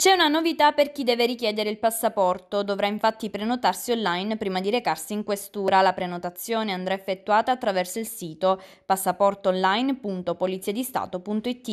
C'è una novità per chi deve richiedere il passaporto, dovrà infatti prenotarsi online prima di recarsi in questura. La prenotazione andrà effettuata attraverso il sito passaportoonline.poliziadistato.it.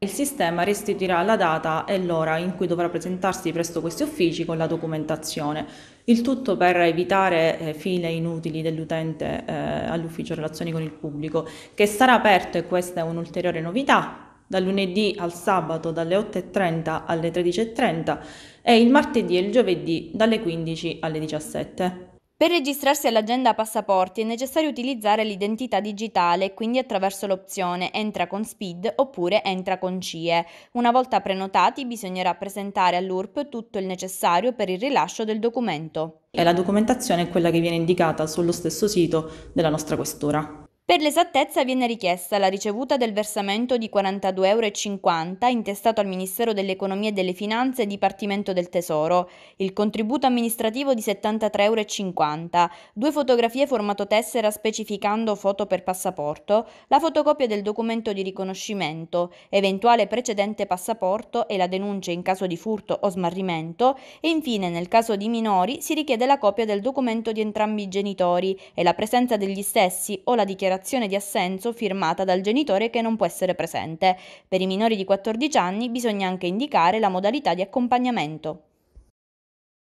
Il sistema restituirà la data e l'ora in cui dovrà presentarsi presso questi uffici con la documentazione, il tutto per evitare eh, file inutili dell'utente eh, all'ufficio relazioni con il pubblico, che sarà aperto, e questa è un'ulteriore novità, dal lunedì al sabato dalle 8.30 alle 13.30 e il martedì e il giovedì dalle 15 alle 17. Per registrarsi all'agenda passaporti è necessario utilizzare l'identità digitale, quindi attraverso l'opzione Entra con SPID oppure Entra con CIE. Una volta prenotati bisognerà presentare all'URP tutto il necessario per il rilascio del documento. E la documentazione è quella che viene indicata sullo stesso sito della nostra questura. Per l'esattezza viene richiesta la ricevuta del versamento di 42,50 euro intestato al Ministero dell'Economia e delle Finanze e Dipartimento del Tesoro, il contributo amministrativo di 73,50 euro, due fotografie formato tessera specificando foto per passaporto, la fotocopia del documento di riconoscimento, eventuale precedente passaporto e la denuncia in caso di furto o smarrimento e infine nel caso di minori si richiede la copia del documento di entrambi i genitori e la presenza degli stessi o la dichiarazione dichiarazione di assenso firmata dal genitore che non può essere presente. Per i minori di 14 anni bisogna anche indicare la modalità di accompagnamento.